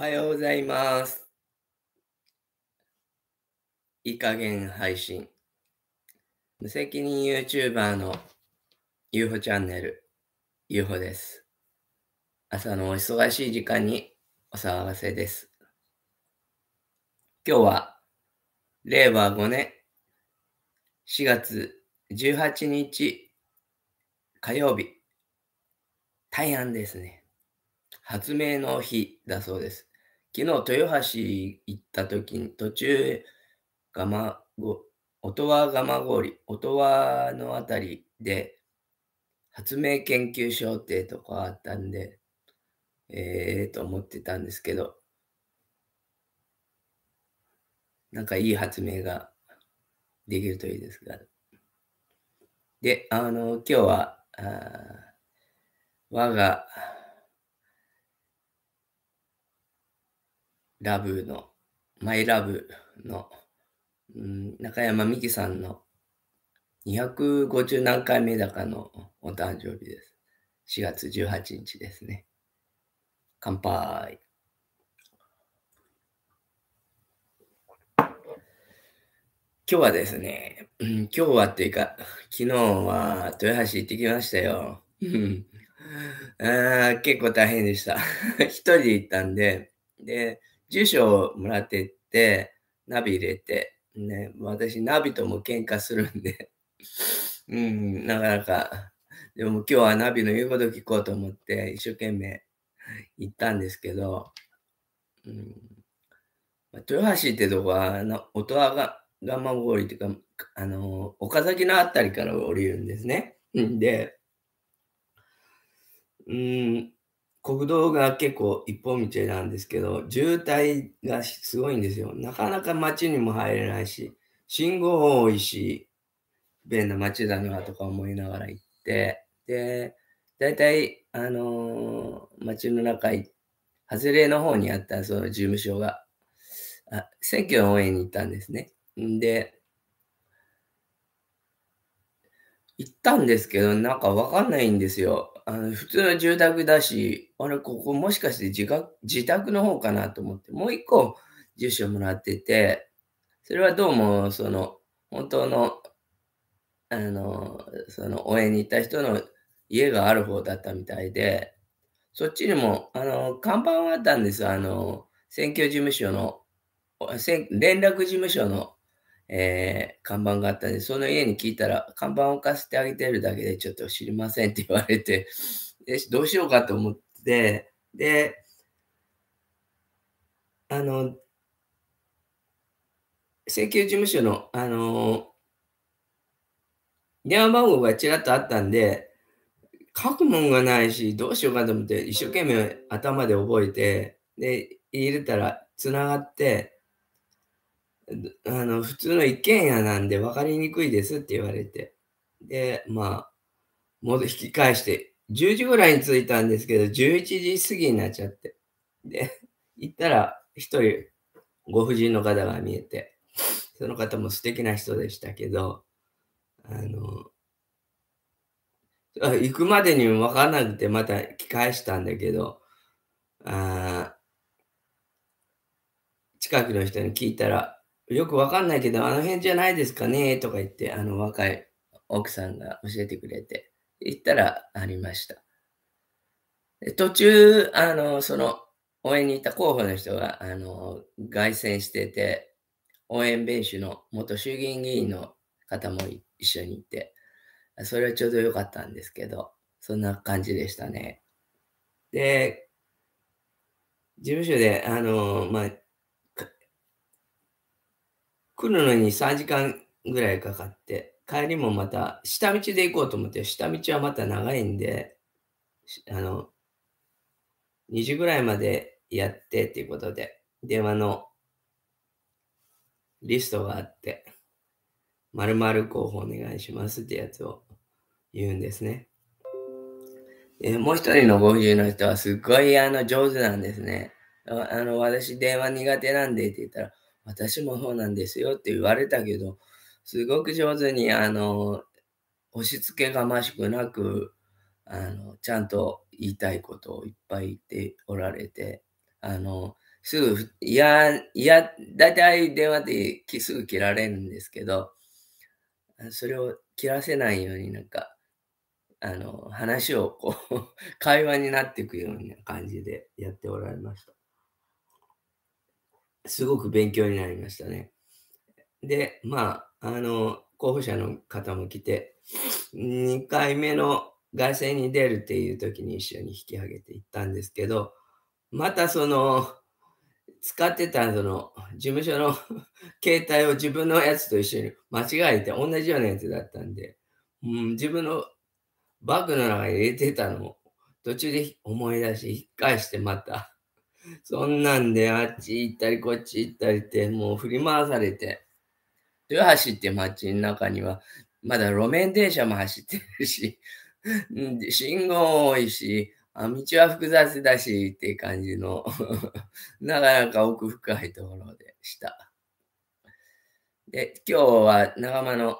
はようございます。いい加減配信。無責任 YouTuber の UFO チャンネル、UFO です。朝のお忙しい時間にお騒がせです。今日は、令和5年4月18日火曜日、大安ですね。発明の日だそうです。昨日豊橋行った時に途中、がまご音羽蒲郡、音羽のあたりで、発明研究所ってとこあったんで、ええー、と思ってたんですけど、なんかいい発明ができるといいですが。で、あの、今日は、あ我がラブの、マイラブの、うん、中山美紀さんの250何回目だかのお誕生日です。4月18日ですね。乾杯。今日はですね、うん、今日はっていうか、昨日は豊橋行ってきましたよ。あ結構大変でした。一人で行ったんで、で、住所をもらってって、ナビ入れて、ね、私、ナビとも喧嘩するんで うん、なかなか、でも今日はナビの言うこと聞こうと思って、一生懸命行ったんですけど、うん、豊橋ってとこは、音羽が、ガンマ氷っていうか、あの、岡崎の辺りから降りるんですね。で、うん、国道が結構一本道なんですけど、渋滞がすごいんですよ。なかなか街にも入れないし、信号多いし、便な街だなとか思いながら行って、で、大体、あのー、街の中、外れの方にあったその事務所が、あ選挙の応援に行ったんですね。んで、行ったんですけど、なんかわかんないんですよ。あの普通の住宅だし、あれ、ここもしかして自自宅の方かなと思って、もう一個住所もらってて、それはどうも、その、本当の、あの、その、応援に行った人の家がある方だったみたいで、そっちにも、あの、看板はあったんです。あの、選挙事務所の、連絡事務所のえー、看板があったんで、その家に聞いたら、看板を貸してあげてるだけでちょっと知りませんって言われて、で どうしようかと思って、で、あの、請求事務所の、あの電話番号がちらっとあったんで、書くもんがないし、どうしようかと思って、一生懸命頭で覚えて、で、入れたら、つながって、あの、普通の一軒家なんで分かりにくいですって言われて。で、まあ、戻引き返して、10時ぐらいに着いたんですけど、11時過ぎになっちゃって。で、行ったら、一人、ご婦人の方が見えて、その方も素敵な人でしたけど、あの、あ行くまでにも分からなくて、また引き返したんだけど、あ近くの人に聞いたら、よくわかんないけど、あの辺じゃないですかねとか言って、あの若い奥さんが教えてくれて、行ったらありました。途中、あの、その、応援に行った候補の人が、あの、凱旋してて、応援弁士の元衆議院議員の方も一緒に行って、それはちょうど良かったんですけど、そんな感じでしたね。で、事務所で、あの、まあ、来るのに3時間ぐらいかかって、帰りもまた下道で行こうと思って、下道はまた長いんで、あの、2時ぐらいまでやってっていうことで、電話のリストがあって、まる候補お願いしますってやつを言うんですね。えもう一人の50の人はすっごいあの上手なんですね。あの、私電話苦手なんでって言ったら、私もそうなんですよって言われたけど、すごく上手に、あの、押し付けがましくなく、あの、ちゃんと言いたいことをいっぱい言っておられて、あの、すぐ、いや、いや、大体電話ですぐ切られるんですけど、それを切らせないようになんか、あの、話をこう、会話になっていくような感じでやっておられました。すごく勉強になりましたね。で、まあ、あの、候補者の方も来て、2回目の外線に出るっていう時に一緒に引き上げていったんですけど、またその、使ってたその事務所の携帯を自分のやつと一緒に間違えて同じようなやつだったんで、うん、自分のバッグの中に入れてたのを途中で思い出し、引っ返してまたそんなんで、あっち行ったり、こっち行ったりって、もう振り回されて。豊橋って街の中には、まだ路面電車も走ってるし、信号多いし、あ道は複雑だしっていう感じのなかなか奥深いところでした。で、今日は仲間の、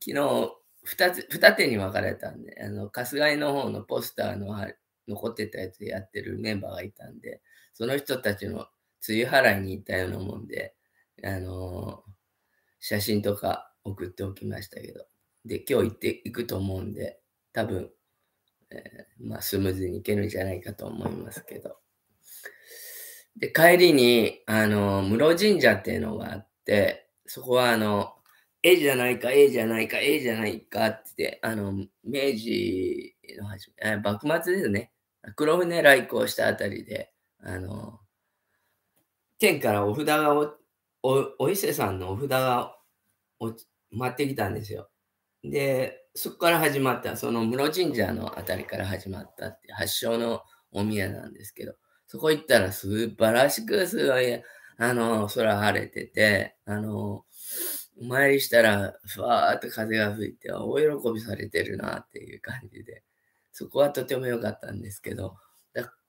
昨日二つ、二手に分かれたんで、あの、春日井の方のポスターの残ってたやつやってるメンバーがいたんで、その人たちの梅雨払いに行ったようなもんで、あのー、写真とか送っておきましたけど、で、今日行っていくと思うんで、多分、えー、まあ、スムーズに行けるんじゃないかと思いますけど。で、帰りに、あのー、室神社っていうのがあって、そこは、あの、えじゃないか、えじゃないか、えじゃないかって、あの、明治の初め、幕末ですね。黒船来航したあたりで、あの、天からお札がお、おお伊勢さんのお札がお舞ってきたんですよ。で、そこから始まった、その室神社のあたりから始まったって発祥のお宮なんですけど、そこ行ったら素晴らしくすごい、あの、空晴れてて、あの、お参りしたら、ふわーっと風が吹いて、大喜びされてるなっていう感じで。そこはとても良かったんですけど、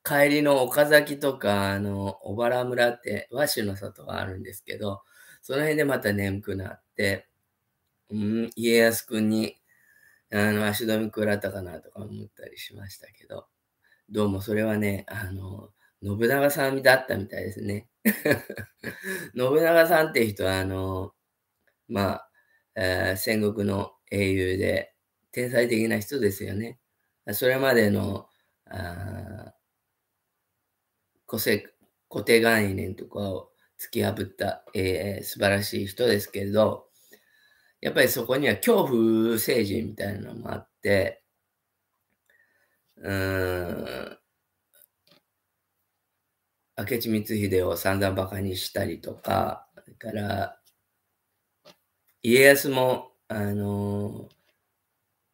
帰りの岡崎とか、あの、小原村って、和紙の里があるんですけど、その辺でまた眠くなって、うん、家康くんに、あの、足止め食らったかなとか思ったりしましたけど、どうもそれはね、あの、信長さんだったみたいですね。信長さんって人は、あの、まあ、えー、戦国の英雄で、天才的な人ですよね。それまでの個性固定概念とかを突き破った、えー、素晴らしい人ですけれど、やっぱりそこには恐怖政治みたいなのもあって、うん、明智光秀を散々馬鹿にしたりとか、それから、家康も、あのー、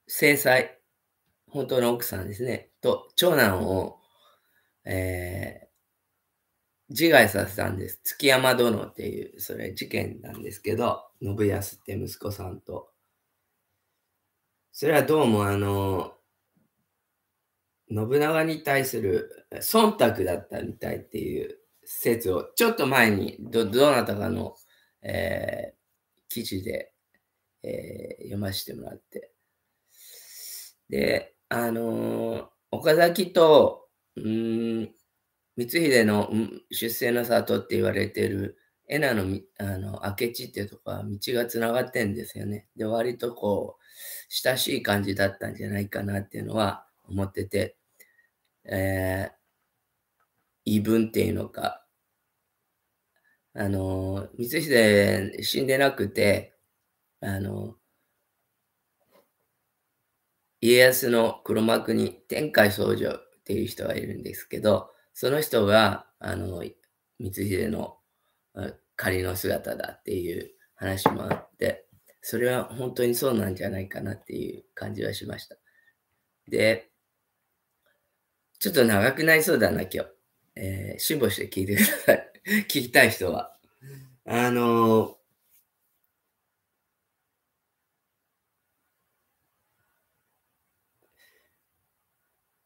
制裁、本当の奥さんですね、と長男を、えー、自害させたんです。築山殿っていう、それ事件なんですけど、信康って息子さんと。それはどうもあの、信長に対する忖度だったみたいっていう説を、ちょっと前にど、どなたかの、えー、記事で、えー、読ませてもらって。で、あの岡崎と、うん、光秀の出生の里って言われてる恵那のあの明智っていうとこは道がつながってんですよね。で割とこう親しい感じだったんじゃないかなっていうのは思ってて、えー、言い分っていうのかあの光秀死んでなくてあの家康の黒幕に天海僧正っていう人がいるんですけど、その人が、あの、光秀の仮の姿だっていう話もあって、それは本当にそうなんじゃないかなっていう感じはしました。で、ちょっと長くなりそうだな、今日。えー、辛抱して聞いてください。聞きたい人は。あのー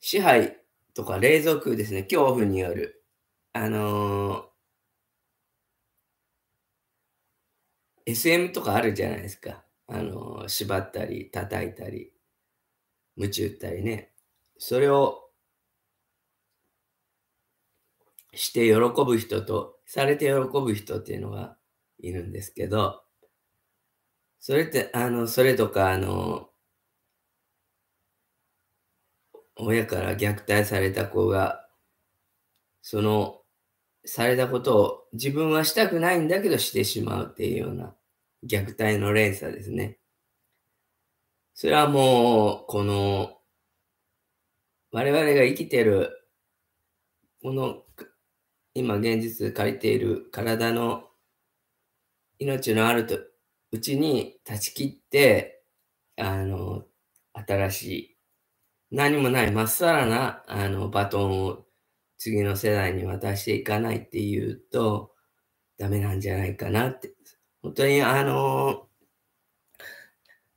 支配とか冷蔵庫ですね、恐怖による。あのー、SM とかあるじゃないですか。あのー、縛ったり、叩いたり、鞭打ったりね。それをして喜ぶ人と、されて喜ぶ人っていうのがいるんですけど、それって、あの、それとか、あのー親から虐待された子が、その、されたことを自分はしたくないんだけどしてしまうっていうような虐待の連鎖ですね。それはもう、この、我々が生きてる、この、今現実借りている体の命のあるとうちに断ち切って、あの、新しい何もないまっさらなあのバトンを次の世代に渡していかないっていうとダメなんじゃないかなって本当にあの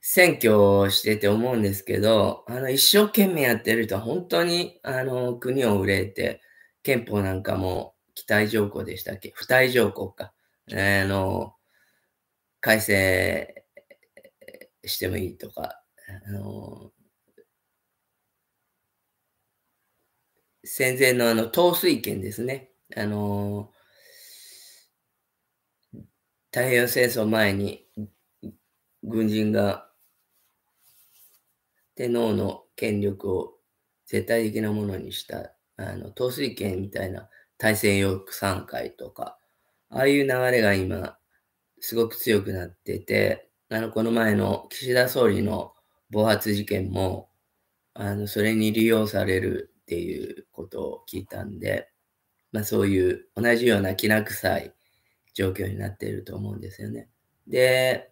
選挙をしてて思うんですけどあの一生懸命やってると本当にあの国を憂えて憲法なんかも期待条項でしたっけ不対条項か、えー、の改正してもいいとかあの戦前のあの、統帥権ですね。あのー、太平洋戦争前に軍人が天皇の権力を絶対的なものにしたあの統帥権みたいな大戦要産会とかああいう流れが今すごく強くなっててあのこの前の岸田総理の暴発事件もあのそれに利用されるっていうことを聞いたんで、まあ、そういう同じようなきな臭い状況になっていると思うんですよね。で、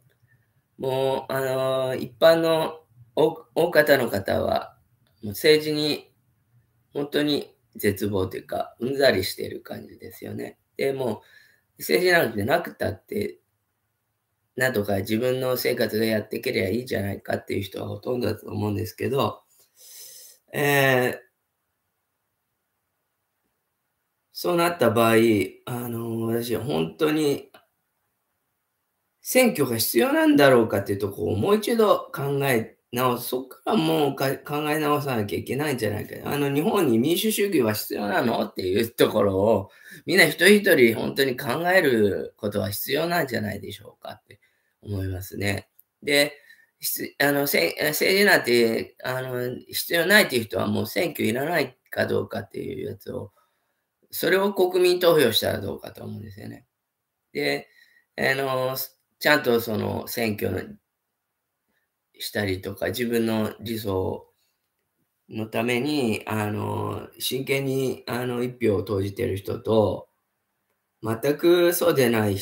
もう、あのー、一般の大方の方は、もう政治に本当に絶望というか、うんざりしている感じですよね。でも政治なんてなくたって、なんとか自分の生活でやっていけりゃいいじゃないかっていう人はほとんどだと思うんですけど、えー、そうなった場合、あの、私、本当に、選挙が必要なんだろうかっていうとこをもう一度考え直す。そこからもう考え直さなきゃいけないんじゃないか。あの、日本に民主主義は必要なのっていうところを、みんな一人一人本当に考えることは必要なんじゃないでしょうかって思いますね。で、あの政治なんてあの必要ないっていう人はもう選挙いらないかどうかっていうやつをそれを国民投票したらどうかと思うんですよね。で、あの、ちゃんとその選挙のしたりとか、自分の理想のために、あの、真剣にあの一票を投じてる人と、全くそうでない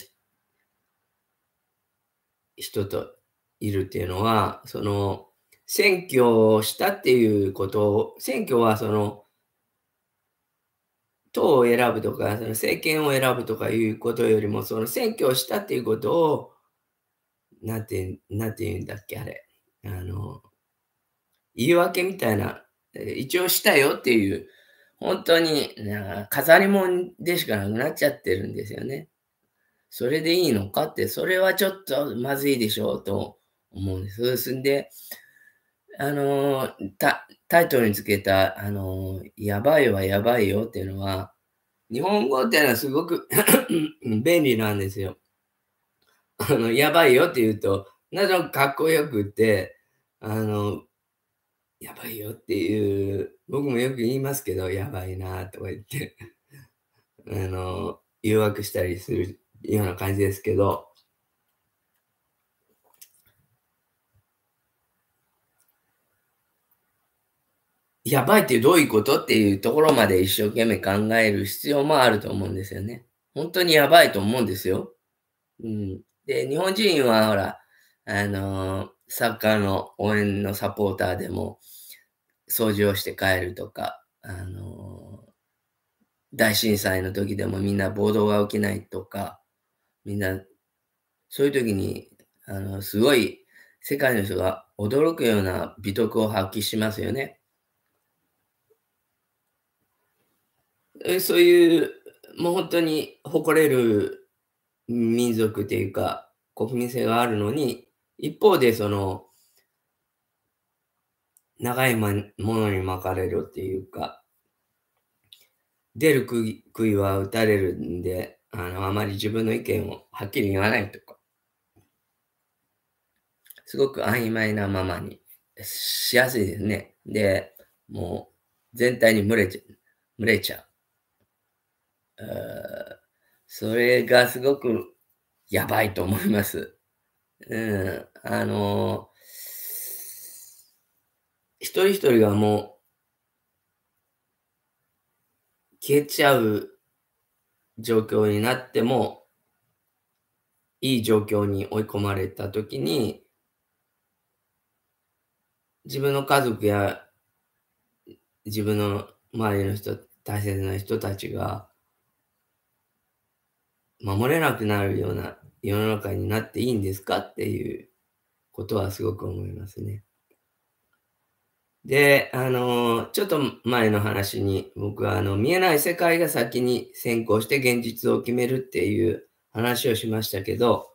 人といるっていうのは、その、選挙をしたっていうことを、選挙はその、党を選ぶとか、その政権を選ぶとかいうことよりも、その選挙をしたっていうことを、なんて、なんて言うんだっけ、あれ。あの、言い訳みたいな、一応したよっていう、本当に飾り物でしかなくなっちゃってるんですよね。それでいいのかって、それはちょっとまずいでしょうと思うんです。そんで、あのタ、タイトルにつけた、あの、やばいはやばいよっていうのは、日本語っていうのはすごく便利なんですよ。あの、やばいよって言うと、なぜかっこよくって、あの、やばいよっていう、僕もよく言いますけど、やばいなとか言ってあの、誘惑したりするような感じですけど、やばいってどういうことっていうところまで一生懸命考える必要もあると思うんですよね。本当にやばいと思うんですよ。うん、で、日本人はほら、あのー、サッカーの応援のサポーターでも掃除をして帰るとか、あのー、大震災の時でもみんな暴動が起きないとか、みんな、そういう時に、あのー、すごい世界の人が驚くような美徳を発揮しますよね。えそういう、もう本当に誇れる民族っていうか、国民性があるのに、一方で、その、長いものに巻かれるっていうか、出る杭は打たれるんで、あの、あまり自分の意見をはっきり言わないとか、すごく曖昧なままにしやすいですね。で、もう全体に群れちゃう。群れちゃう。それがすごくやばいと思います。うん。あの一人一人がもう、消えちゃう状況になっても、いい状況に追い込まれた時に、自分の家族や自分の周りの人、大切な人たちが、守れなくなるような世の中になっていいんですかっていうことはすごく思いますね。で、あの、ちょっと前の話に、僕はあの、見えない世界が先に先行して現実を決めるっていう話をしましたけど、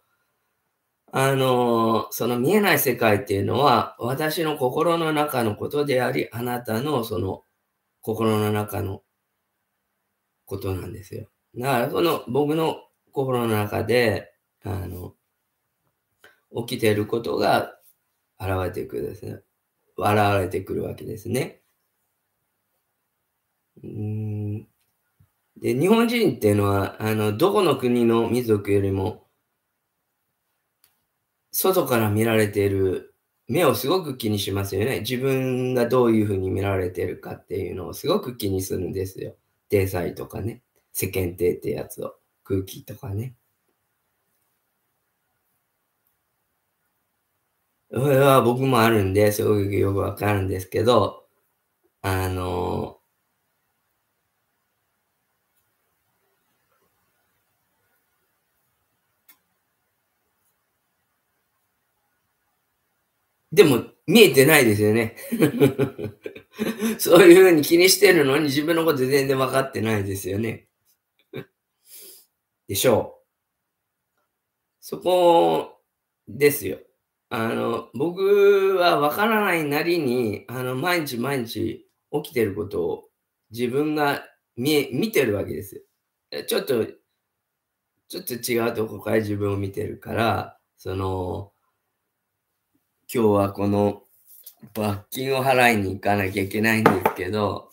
あの、その見えない世界っていうのは、私の心の中のことであり、あなたのその心の中のことなんですよ。だから、その僕の心の中で、あの、起きていることが現れてくるですね。われてくるわけですね。うんで日本人っていうのはあのどこの国の民族よりも外から見られている目をすごく気にしますよね。自分がどういうふうに見られてるかっていうのをすごく気にするんですよ。体裁とかね、世間体ってやつを。空気とかね。それは僕もあるんで、すごくよくわかるんですけど、あの、でも、見えてないですよね そういうふうに気にしてるのに自分のこと全然分かってないですよね。でしょう。そこですよ。あの、僕はわからないなりに、あの、毎日毎日起きてることを自分が見見てるわけですよ。ちょっと、ちょっと違うとこから自分を見てるから、その、今日はこの罰金を払いに行かなきゃいけないんですけど、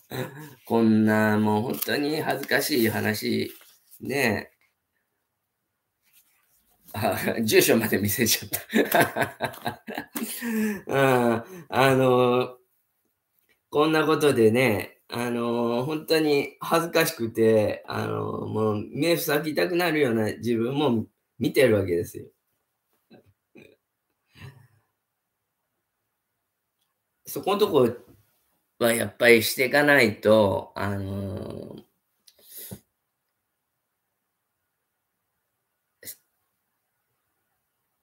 こんなもう本当に恥ずかしい話、ね 住所まで見せちゃったあ。あのー、こんなことでね、あのー、本当に恥ずかしくて、あのー、もう目塞ぎたくなるような自分も見てるわけですよ。そこのとこはやっぱりしていかないと、あの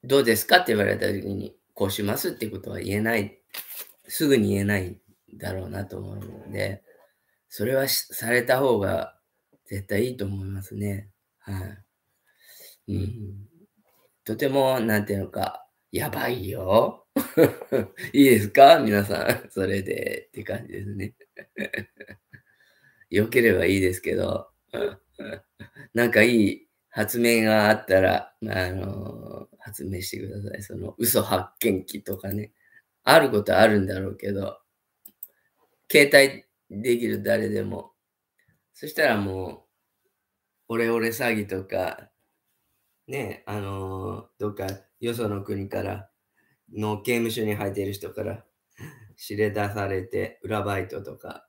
どうですかって言われた時に、こうしますってことは言えない、すぐに言えないだろうなと思うので、それはされた方が絶対いいと思いますね。はい。うん、とても、なんていうのか、やばいよ。いいですか皆さん、それでって感じですね。良ければいいですけど、なんかいい発明があったら、あの明してください。その嘘発見器とかね。あることはあるんだろうけど、携帯できる誰でも。そしたらもう、オレオレ詐欺とか、ね、あのー、どっかよその国から、の刑務所に入っている人から知れ出されて、裏バイトとか、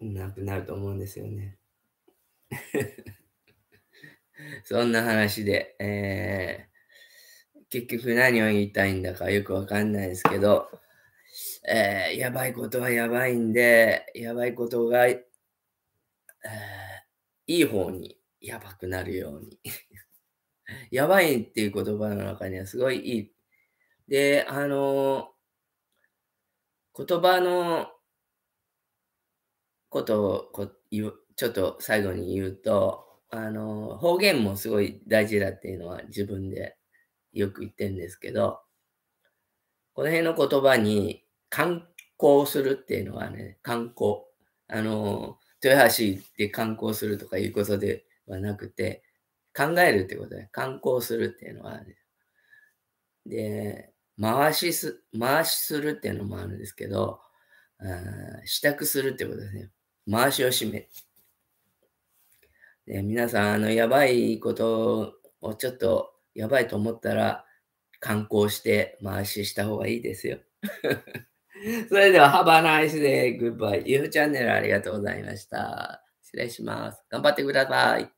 なくなると思うんですよね。そんな話で、えー、結局何を言いたいんだかよくわかんないですけど、えー、やばいことはやばいんで、やばいことが、えー、いい方にやばくなるように。やばいっていう言葉の中にはすごいいい。で、あのー、言葉のことをこちょっと最後に言うと、あの、方言もすごい大事だっていうのは自分でよく言ってるんですけど、この辺の言葉に観光するっていうのはね、観光。あの、豊橋で観光するとかいうことではなくて、考えるってことで、観光するっていうのは、ね、で、回しす、回しするっていうのもあるんですけど、あ支度するってことですね。回しを締め、ね、皆さん、あの、やばいことをちょっとやばいと思ったら、観光して回しした方がいいですよ。それでは、ハバナイスでグッバイ。ゆうチャンネルありがとうございました。失礼します。頑張ってください。